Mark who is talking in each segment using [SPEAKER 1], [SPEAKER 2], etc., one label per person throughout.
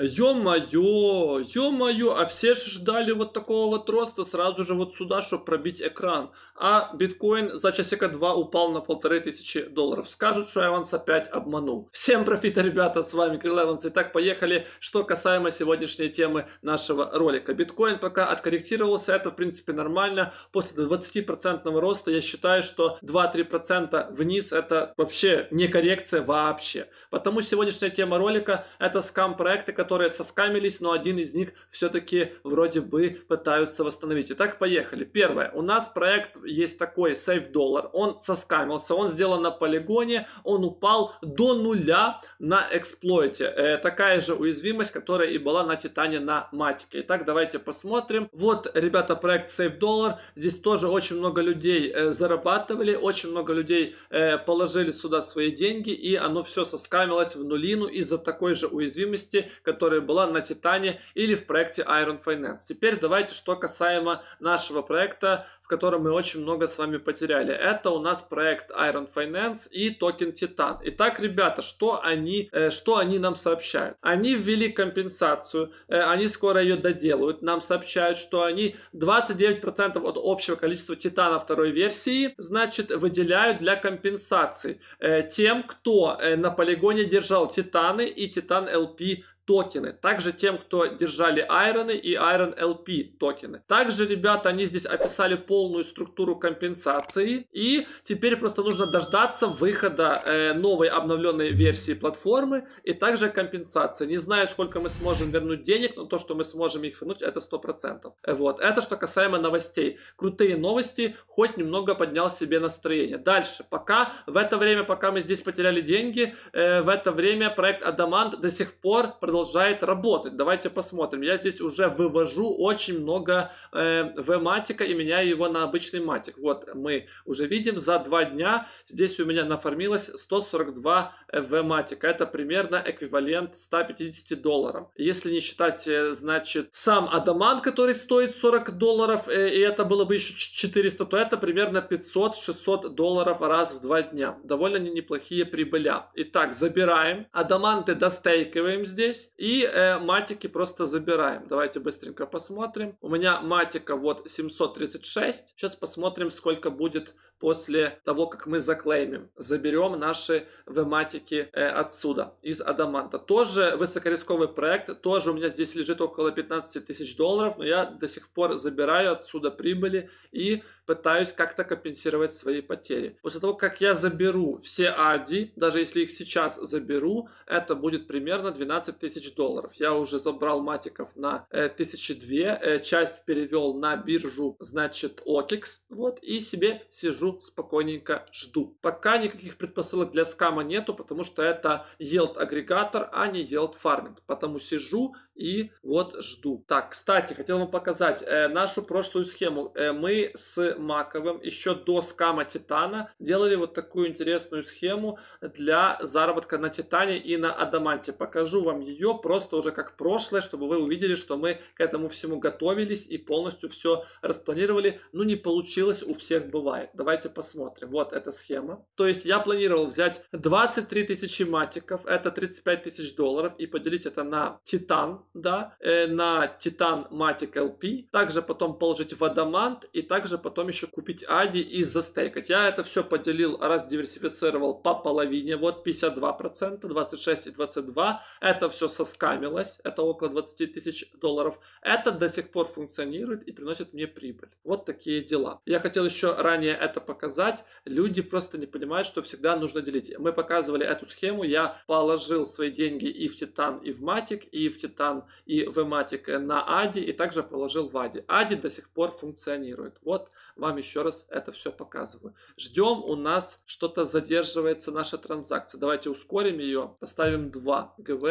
[SPEAKER 1] Ё-моё, ё-моё, а все же ждали вот такого вот роста сразу же вот сюда, чтобы пробить экран. А биткоин за часика два упал на полторы тысячи долларов. Скажут, что Эванс опять обманул. Всем профита, ребята, с вами Крил Эванс. Итак, поехали, что касаемо сегодняшней темы нашего ролика. Биткоин пока откорректировался, это в принципе нормально. После 20% роста я считаю, что 2-3% вниз это вообще не коррекция вообще. Потому сегодняшняя тема ролика это скам проекты, которые соскамились, но один из них все-таки вроде бы пытаются восстановить. Итак, поехали. Первое. У нас проект есть такой Safe Dollar. Он соскамился, он сделан на полигоне, он упал до нуля на эксплойте. Э, такая же уязвимость, которая и была на Титане на матике. Итак, давайте посмотрим. Вот, ребята, проект Safe Dollar. Здесь тоже очень много людей э, зарабатывали, очень много людей э, положили сюда свои деньги, и оно все соскамилось в нулину из-за такой же уязвимости, которая была на Титане или в проекте Iron Finance. Теперь давайте что касаемо нашего проекта, в котором мы очень много с вами потеряли. Это у нас проект Iron Finance и токен Титан. Итак, ребята, что они, э, что они нам сообщают? Они ввели компенсацию, э, они скоро ее доделают. Нам сообщают, что они 29% от общего количества Титана второй версии, значит, выделяют для компенсации э, тем, кто э, на полигоне держал Титаны и Титан LP токены. Также тем, кто держали Iron и Iron LP токены. Также, ребята, они здесь описали полную структуру компенсации. И теперь просто нужно дождаться выхода э, новой обновленной версии платформы и также компенсации. Не знаю, сколько мы сможем вернуть денег, но то, что мы сможем их вернуть, это 100%. Э, вот. Это что касаемо новостей. Крутые новости, хоть немного поднял себе настроение. Дальше. Пока, в это время, пока мы здесь потеряли деньги, э, в это время проект Адамант до сих пор продолжает продолжает работать. Давайте посмотрим. Я здесь уже вывожу очень много э, V-матика и меняю его на обычный матик. Вот мы уже видим, за два дня здесь у меня нафармилось 142 э, V-матика. Это примерно эквивалент 150 долларов. Если не считать, э, значит, сам Адаман, который стоит 40 долларов, э, и это было бы еще 400, то это примерно 500-600 долларов раз в два дня. Довольно неплохие прибыля. Итак, забираем. Адаманты достейкиваем здесь здесь. И э, матики просто забираем. Давайте быстренько посмотрим. У меня матика вот 736. Сейчас посмотрим, сколько будет после того, как мы заклеймим, заберем наши вематики э, отсюда, из Адаманта. Тоже высокорисковый проект, тоже у меня здесь лежит около 15 тысяч долларов, но я до сих пор забираю отсюда прибыли и пытаюсь как-то компенсировать свои потери. После того, как я заберу все AD, даже если их сейчас заберу, это будет примерно 12 тысяч долларов. Я уже забрал матиков на 1002, э, э, часть перевел на биржу, значит, OKEX, вот, и себе сижу спокойненько жду. Пока никаких предпосылок для скама нету, потому что это yield агрегатор, а не yield farming. Потому сижу и вот жду. Так, кстати, хотел вам показать э, нашу прошлую схему. Э, мы с Маковым еще до скама Титана делали вот такую интересную схему для заработка на Титане и на Адаманте. Покажу вам ее просто уже как прошлое, чтобы вы увидели, что мы к этому всему готовились и полностью все распланировали. Ну, не получилось случилось, у всех бывает. Давайте посмотрим. Вот эта схема. То есть я планировал взять 23 тысячи матиков, это 35 тысяч долларов, и поделить это на Титан, да, э, на Титан Матик LP, также потом положить в Адамант, и также потом еще купить Ади и застейкать. Я это все поделил, раз диверсифицировал по половине, вот 52%, 26 и 22, это все соскамилось, это около 20 тысяч долларов. Это до сих пор функционирует и приносит мне прибыль. Вот такие дела. Я хотел еще ранее это показать. Люди просто не понимают, что всегда нужно делить. Мы показывали эту схему. Я положил свои деньги и в Титан, и в Матик, и в Титан, и в Матик э, на Ади, и также положил в Ади. Ади до сих пор функционирует. Вот вам еще раз это все показываю. Ждем, у нас что-то задерживается наша транзакция. Давайте ускорим ее, поставим 2 ГВ.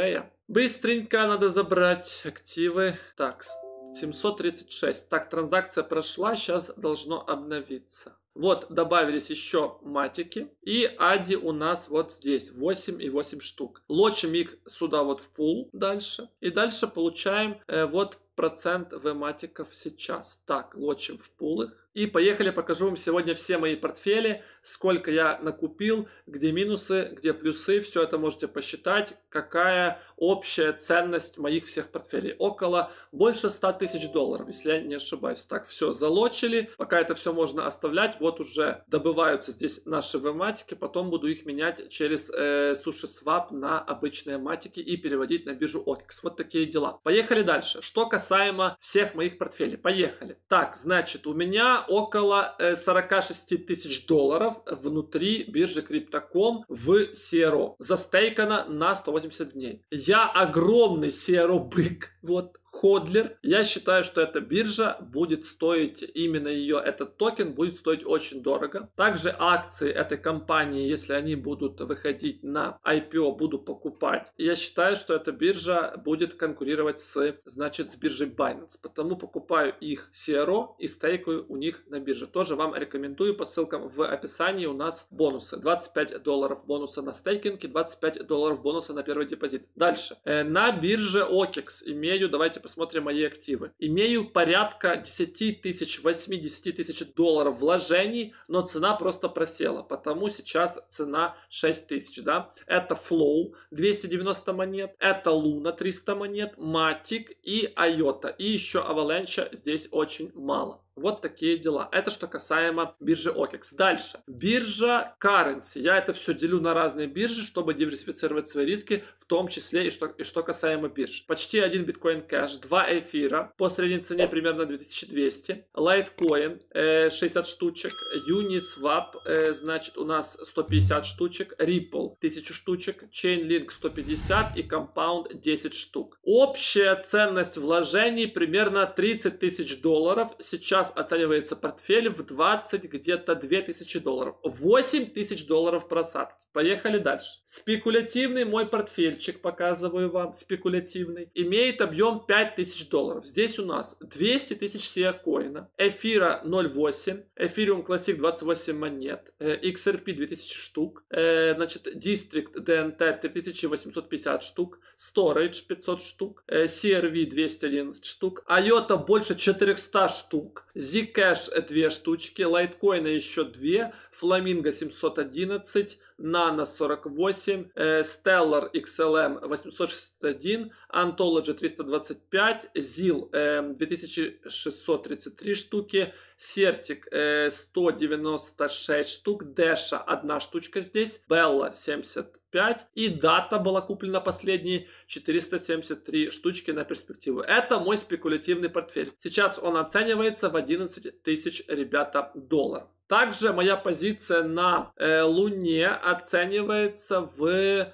[SPEAKER 1] Быстренько надо забрать активы. Так, 100. 736. Так, транзакция прошла, сейчас должно обновиться. Вот, добавились еще матики. И ади у нас вот здесь, 8 и 8 штук. Лочим их сюда вот в пул дальше. И дальше получаем э, вот процент в вематиков сейчас. Так, лочим в пул И поехали, покажу вам сегодня все мои портфели сколько я накупил, где минусы, где плюсы, все это можете посчитать, какая общая ценность моих всех портфелей. Около больше 100 тысяч долларов, если я не ошибаюсь. Так, все, залочили, пока это все можно оставлять, вот уже добываются здесь наши вематики, потом буду их менять через э, SushiSwap на обычные матики и переводить на биржу OKEX. Вот такие дела. Поехали дальше. Что касаемо всех моих портфелей, поехали. Так, значит, у меня около э, 46 тысяч долларов долларов внутри биржи Криптоком в CRO. застейкана на 180 дней. Я огромный CRO-бык. Вот Ходлер. Я считаю, что эта биржа будет стоить, именно ее этот токен будет стоить очень дорого. Также акции этой компании, если они будут выходить на IPO, буду покупать. я считаю, что эта биржа будет конкурировать с, значит, с биржей Binance. Потому покупаю их CRO и стейкаю у них на бирже. Тоже вам рекомендую по ссылкам в описании у нас бонусы. 25 долларов бонуса на стейкинге, 25 долларов бонуса на первый депозит. Дальше. Э, на бирже OKEX имею, давайте посмотрим мои активы. Имею порядка 10 тысяч, 80 тысяч долларов вложений, но цена просто просела, потому сейчас цена 6 тысяч, да. Это Flow 290 монет, это Luna, 300 монет, Matic и iota. И еще Avalanche здесь очень мало. Вот такие дела. Это что касаемо биржи OKEX. Дальше. Биржа Currency. Я это все делю на разные биржи, чтобы диверсифицировать свои риски, в том числе и что, и что касаемо бирж. Почти один биткоин кэш, два эфира по средней цене примерно 2200. Лайткоин э, 60 штучек. Uniswap, э, значит, у нас 150 штучек. Ripple 1000 штучек. Chainlink 150 и Compound 10 штук. Общая ценность вложений примерно 30 тысяч долларов. Сейчас сейчас оценивается портфель в 20 где-то 2000 долларов. 8 тысяч долларов просадки. Поехали дальше. Спекулятивный мой портфельчик, показываю вам, спекулятивный, имеет объем 5000 долларов. Здесь у нас 200 тысяч SIA коина, эфира 0.8, эфириум классик 28 монет, XRP э, 2000 штук, э, значит, District DNT 3850 штук, Storage 500 штук, CRV э, 211 штук, IOTA больше 400 штук, Zcash две штучки, Litecoin еще две, Flamingo 711, Nano 48, э, Stellar XLM 861, эм Anthology 325, ZIL 2633 штуки, Сертик 196 э, штук, Дэша одна штучка здесь, Белла 75 и Дата была куплена последней 473 штучки на перспективу. Это мой спекулятивный портфель. Сейчас он оценивается в 11 тысяч, ребята, долларов. Также моя позиция на э, Луне оценивается в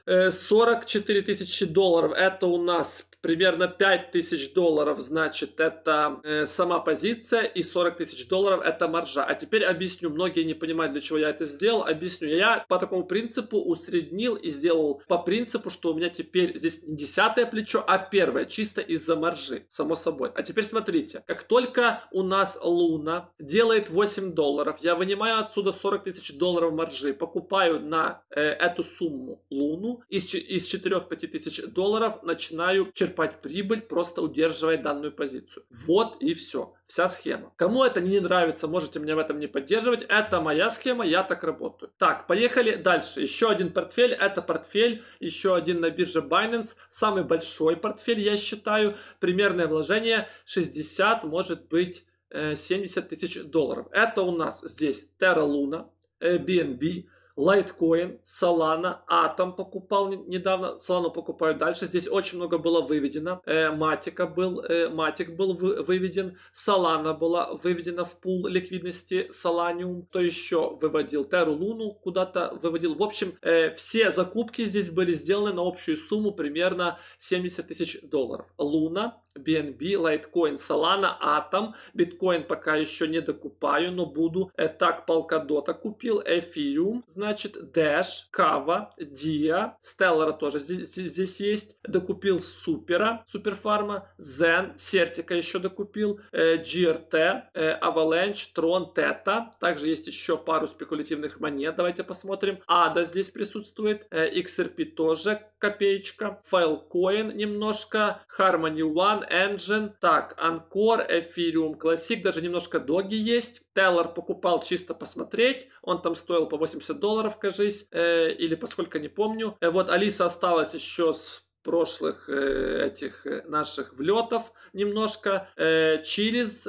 [SPEAKER 1] э, 44 тысячи долларов. Это у нас примерно 5 тысяч долларов, значит, это э, сама позиция, и 40 тысяч долларов это маржа. А теперь объясню, многие не понимают, для чего я это сделал, объясню. Я по такому принципу усреднил и сделал по принципу, что у меня теперь здесь не десятое плечо, а первое, чисто из-за маржи, само собой. А теперь смотрите, как только у нас Луна делает 8 долларов, я вынимаю отсюда 40 тысяч долларов маржи, покупаю на э, эту сумму Луну, из, из 4-5 тысяч долларов начинаю черпать черпать прибыль, просто удерживая данную позицию. Вот и все. Вся схема. Кому это не нравится, можете меня в этом не поддерживать. Это моя схема, я так работаю. Так, поехали дальше. Еще один портфель. Это портфель, еще один на бирже Binance. Самый большой портфель, я считаю. Примерное вложение 60, может быть, 70 э, тысяч долларов. Это у нас здесь Terra Luna, BNB, э, Litecoin, Solana, Atom покупал недавно, Solana покупаю дальше. Здесь очень много было выведено. Матика э, был, Матик э, был выведен, Solana была выведена в пул ликвидности Solanium. Кто еще выводил? Теру Луну куда-то выводил. В общем, э, все закупки здесь были сделаны на общую сумму примерно 70 тысяч долларов. Луна BNB, Litecoin, Solana, Atom, Bitcoin пока еще не докупаю, но буду. Э, так, Polkadot купил, Ethereum, значит, Dash, Kava, Dia, Stellar тоже здесь, здесь есть. Докупил Супера, Суперфарма, Zen, Сертика еще докупил, э, GRT, э, Avalanche, Tron, Theta. Также есть еще пару спекулятивных монет, давайте посмотрим. ADA здесь присутствует, XRP тоже копеечка, Filecoin немножко, Harmony One, Engine, так, Анкор, Эфириум, Classic, даже немножко доги есть. Теллар покупал чисто посмотреть, он там стоил по 80 долларов, кажись, э, или поскольку не помню. Э, вот Алиса осталась еще с прошлых э, этих э, наших влетов немножко. Э, через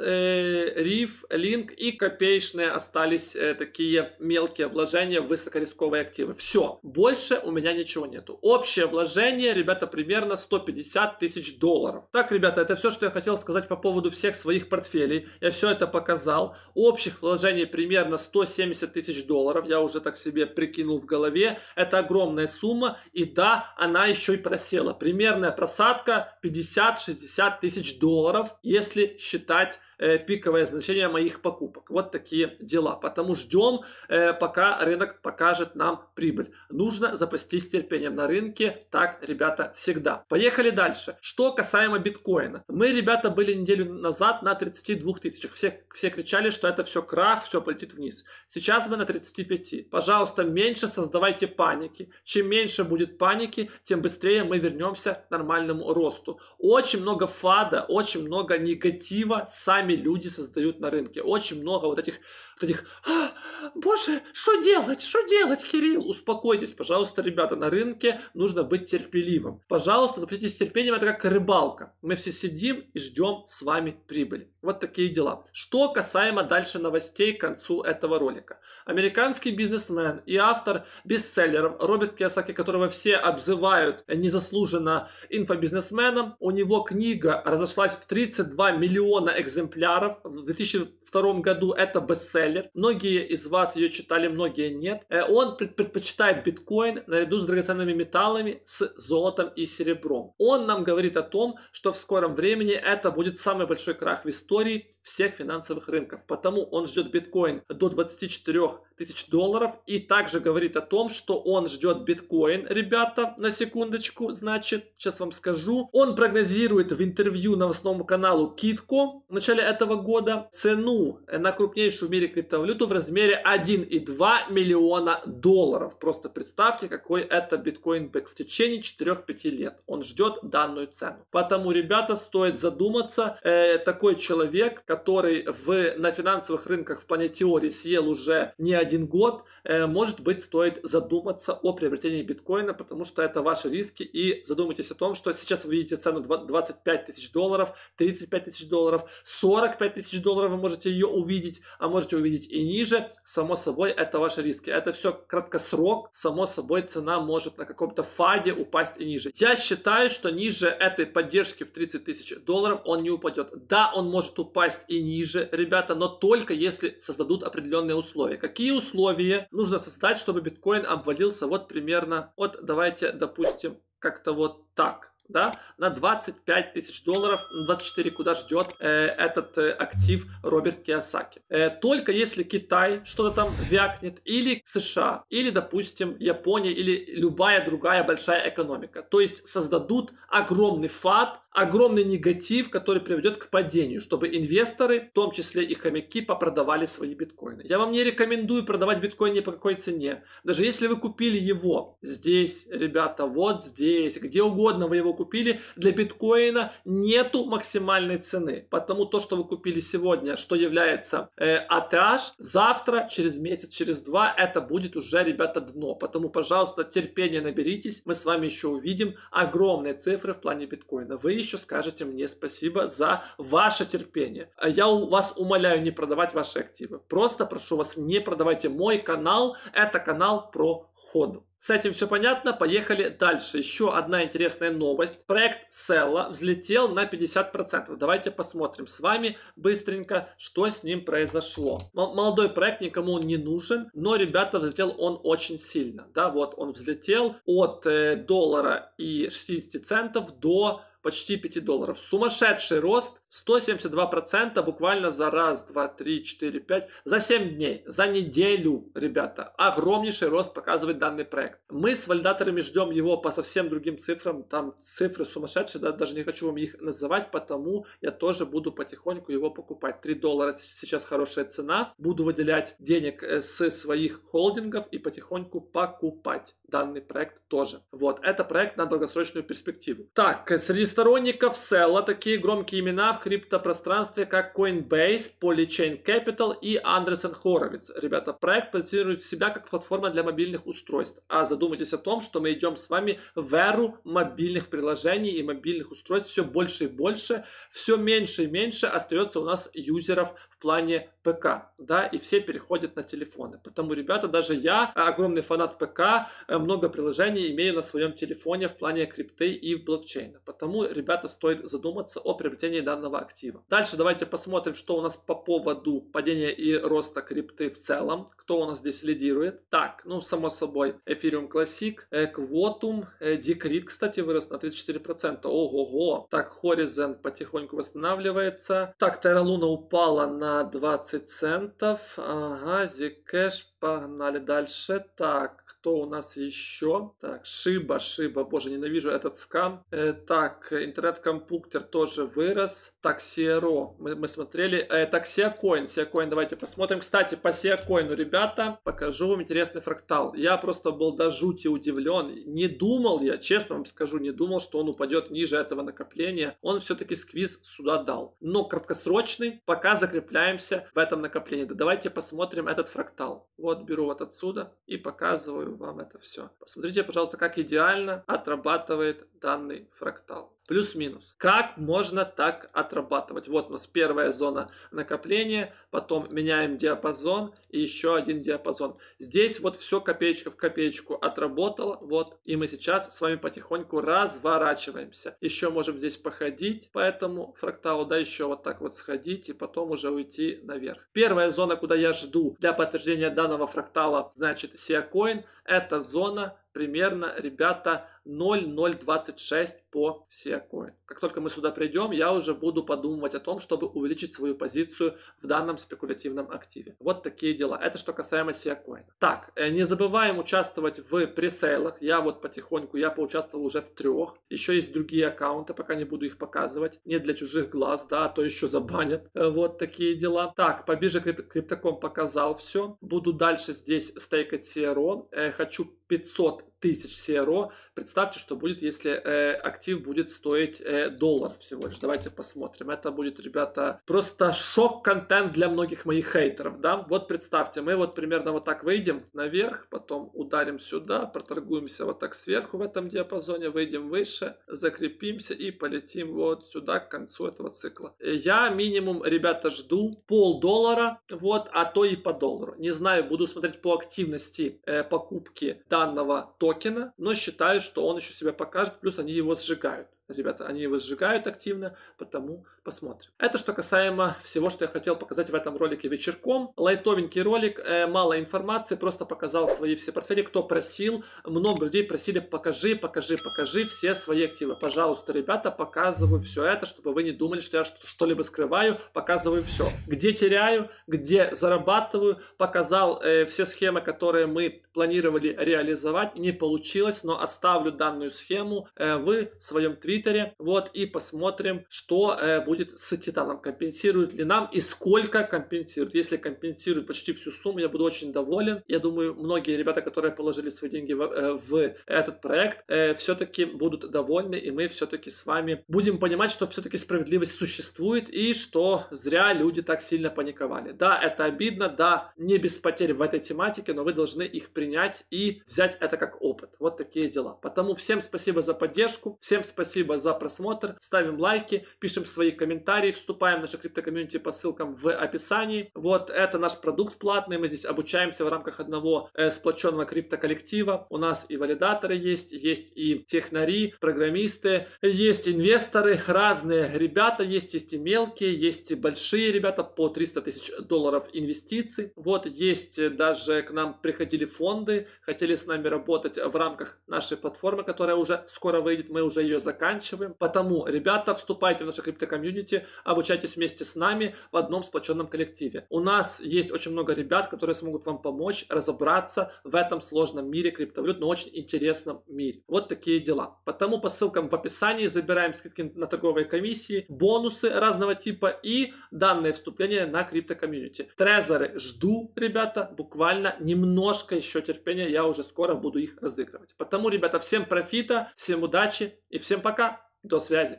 [SPEAKER 1] риф, линк и копеечные остались такие мелкие вложения в высокорисковые активы. Все, больше у меня ничего нету. Общее вложение, ребята, примерно 150 тысяч долларов. Так, ребята, это все, что я хотел сказать по поводу всех своих портфелей. Я все это показал. Общих вложений примерно 170 тысяч долларов. Я уже так себе прикинул в голове. Это огромная сумма. И да, она еще и просела примерная просадка 50-60 тысяч долларов, если считать Э, пиковое значение моих покупок. Вот такие дела. Потому ждем, э, пока рынок покажет нам прибыль. Нужно запастись терпением на рынке. Так, ребята, всегда. Поехали дальше. Что касаемо биткоина. Мы, ребята, были неделю назад на 32 тысячах. Все, все кричали, что это все крах, все полетит вниз. Сейчас мы на 35. Пожалуйста, меньше создавайте паники. Чем меньше будет паники, тем быстрее мы вернемся к нормальному росту. Очень много фада, очень много негатива. Сами сами люди создают на рынке. Очень много вот этих, вот этих а, боже, что делать, что делать, Кирилл? Успокойтесь, пожалуйста, ребята, на рынке нужно быть терпеливым. Пожалуйста, запретитесь терпением, это как рыбалка. Мы все сидим и ждем с вами прибыли. Вот такие дела. Что касаемо дальше новостей к концу этого ролика. Американский бизнесмен и автор бестселлеров Роберт Киосаки, которого все обзывают незаслуженно инфобизнесменом, у него книга разошлась в 32 миллиона экземпляров. В 2002 году это бестселлер. Многие из вас вас ее читали, многие нет. Э, он предпочитает биткоин наряду с драгоценными металлами, с золотом и серебром. Он нам говорит о том, что в скором времени это будет самый большой крах в истории всех финансовых рынков. Потому он ждет биткоин до 24 тысяч долларов и также говорит о том, что он ждет биткоин, ребята, на секундочку, значит, сейчас вам скажу. Он прогнозирует в интервью новостному каналу Китко в начале этого года цену на крупнейшую в мире криптовалюту в размере 1,2 миллиона долларов. Просто представьте, какой это биткоин-бэк в течение 4-5 лет. Он ждет данную цену. поэтому, ребята, стоит задуматься. Э, такой человек, который в, на финансовых рынках в плане теории съел уже не один год, э, может быть, стоит задуматься о приобретении биткоина, потому что это ваши риски. И задумайтесь о том, что сейчас вы видите цену 25 тысяч долларов, 35 тысяч долларов, 45 тысяч долларов вы можете ее увидеть, а можете увидеть и ниже само собой, это ваши риски. Это все краткосрок, само собой, цена может на каком-то фаде упасть и ниже. Я считаю, что ниже этой поддержки в 30 тысяч долларов он не упадет. Да, он может упасть и ниже, ребята, но только если создадут определенные условия. Какие условия нужно создать, чтобы биткоин обвалился вот примерно, вот давайте, допустим, как-то вот так да, на 25 тысяч долларов, на 24, куда ждет э, этот э, актив Роберт Киосаки. Э, только если Китай что-то там вякнет, или США, или, допустим, Япония, или любая другая большая экономика. То есть создадут огромный фат огромный негатив, который приведет к падению, чтобы инвесторы, в том числе и хомяки, попродавали свои биткоины. Я вам не рекомендую продавать биткоин ни по какой цене. Даже если вы купили его здесь, ребята, вот здесь, где угодно вы его купили, для биткоина нету максимальной цены. Потому то, что вы купили сегодня, что является э, ATH, завтра, через месяц, через два, это будет уже, ребята, дно. Поэтому, пожалуйста, терпения наберитесь, мы с вами еще увидим огромные цифры в плане биткоина. Вы еще скажете мне спасибо за ваше терпение. Я вас умоляю не продавать ваши активы. Просто прошу вас, не продавайте мой канал. Это канал про ходу. С этим все понятно, поехали дальше. Еще одна интересная новость. Проект Sella взлетел на 50%. Давайте посмотрим с вами быстренько, что с ним произошло. Молодой проект, никому не нужен, но, ребята, взлетел он очень сильно. Да, вот он взлетел от э, доллара и 60 центов до почти 5 долларов. Сумасшедший рост 172% буквально за раз, два, три, четыре, пять, за 7 дней, за неделю, ребята. Огромнейший рост показывает данный проект. Мы с валидаторами ждем его по совсем другим цифрам, там цифры сумасшедшие, да, даже не хочу вам их называть, потому я тоже буду потихоньку его покупать. 3 доллара сейчас хорошая цена, буду выделять денег э, с своих холдингов и потихоньку покупать данный проект тоже. Вот, это проект на долгосрочную перспективу. Так, э, среди сторонников Селла такие громкие имена, в криптопространстве, как Coinbase, Polychain Capital и Андерсон Horowitz. Ребята, проект позиционирует себя как платформа для мобильных устройств. А задумайтесь о том, что мы идем с вами в эру мобильных приложений и мобильных устройств все больше и больше, все меньше и меньше остается у нас юзеров в плане ПК, да, и все переходят на телефоны. Потому, ребята, даже я, а, огромный фанат ПК, э, много приложений имею на своем телефоне в плане крипты и блокчейна. Потому, ребята, стоит задуматься о приобретении данного актива. Дальше давайте посмотрим, что у нас по поводу падения и роста крипты в целом. Кто у нас здесь лидирует? Так, ну, само собой, Ethereum Classic, Quotum, э, Decreed, кстати, вырос на 34%. Ого-го. Так, Horizon потихоньку восстанавливается. Так, Terra Luna упала на 20 20 центов. Ага, Zcash, погнали дальше. Так, что у нас еще? Так, Шиба, Шиба, боже, ненавижу этот скам. Э, так, интернет-компуктер тоже вырос. Таксиеро, мы, мы смотрели. Э, так, Сиакоин, Сиакоин, давайте посмотрим. Кстати, по Сиакоину, ребята, покажу вам интересный фрактал. Я просто был до жути удивлен. Не думал я, честно вам скажу, не думал, что он упадет ниже этого накопления. Он все-таки сквиз сюда дал. Но краткосрочный, пока закрепляемся в этом накоплении. Да давайте посмотрим этот фрактал. Вот беру вот отсюда и показываю вам это все. Посмотрите, пожалуйста, как идеально отрабатывает данный фрактал плюс-минус. Как можно так отрабатывать? Вот у нас первая зона накопления, потом меняем диапазон и еще один диапазон. Здесь вот все копеечка в копеечку отработало, вот, и мы сейчас с вами потихоньку разворачиваемся. Еще можем здесь походить по этому фракталу, да, еще вот так вот сходить и потом уже уйти наверх. Первая зона, куда я жду для подтверждения данного фрактала, значит, сиакоин, это зона примерно, ребята, 0,026 по секунде как только мы сюда придем, я уже буду подумывать о том, чтобы увеличить свою позицию в данном спекулятивном активе. Вот такие дела. Это что касаемо Сиакоина. Так, э, не забываем участвовать в пресейлах. Я вот потихоньку, я поучаствовал уже в трех. Еще есть другие аккаунты, пока не буду их показывать. Не для чужих глаз, да, а то еще забанят. Э, вот такие дела. Так, по бирже крип- Криптоком показал все. Буду дальше здесь стейкать CRO. Э, хочу 500 тысяч CRO. Представьте, что будет, если э, актив будет стоить э, доллар всего лишь. Давайте посмотрим. Это будет, ребята, просто шок-контент для многих моих хейтеров, да? Вот представьте, мы вот примерно вот так выйдем наверх, потом ударим сюда, проторгуемся вот так сверху в этом диапазоне, выйдем выше, закрепимся и полетим вот сюда к концу этого цикла. Я минимум, ребята, жду полдоллара, вот, а то и по доллару. Не знаю, буду смотреть по активности э, покупки данного токена токена, но считают, что он еще себя покажет, плюс они его сжигают ребята, они его сжигают активно, потому посмотрим. Это что касаемо всего, что я хотел показать в этом ролике вечерком. Лайтовенький ролик, э, мало информации, просто показал свои все портфели, кто просил. Много людей просили, покажи, покажи, покажи все свои активы. Пожалуйста, ребята, показываю все это, чтобы вы не думали, что я что-либо скрываю, показываю все. Где теряю, где зарабатываю, показал э, все схемы, которые мы планировали реализовать. Не получилось, но оставлю данную схему э, в своем твите Твиттере. Вот, и посмотрим, что э, будет с Титаном. Компенсирует ли нам и сколько компенсирует. Если компенсирует почти всю сумму, я буду очень доволен. Я думаю, многие ребята, которые положили свои деньги в, э, в этот проект, э, все-таки будут довольны. И мы все-таки с вами будем понимать, что все-таки справедливость существует и что зря люди так сильно паниковали. Да, это обидно, да, не без потерь в этой тематике, но вы должны их принять и взять это как опыт. Вот такие дела. Потому всем спасибо за поддержку, всем спасибо спасибо за просмотр, ставим лайки, пишем свои комментарии, вступаем в наше криптокомьюнити по ссылкам в описании. Вот это наш продукт платный, мы здесь обучаемся в рамках одного э, сплоченного криптоколлектива. У нас и валидаторы есть, есть и технари, программисты, есть инвесторы, разные ребята есть, есть и мелкие, есть и большие ребята по 300 тысяч долларов инвестиций. Вот есть даже к нам приходили фонды, хотели с нами работать в рамках нашей платформы, которая уже скоро выйдет, мы уже ее заканчиваем заканчиваем. Потому, ребята, вступайте в наше крипто-комьюнити, обучайтесь вместе с нами в одном сплоченном коллективе. У нас есть очень много ребят, которые смогут вам помочь разобраться в этом сложном мире криптовалют, но очень интересном мире. Вот такие дела. Потому по ссылкам в описании забираем скидки на торговые комиссии, бонусы разного типа и данные вступления на крипто-комьюнити. Трезоры жду, ребята, буквально немножко еще терпения, я уже скоро буду их разыгрывать. Потому, ребята, всем профита, всем удачи и всем пока! До связи.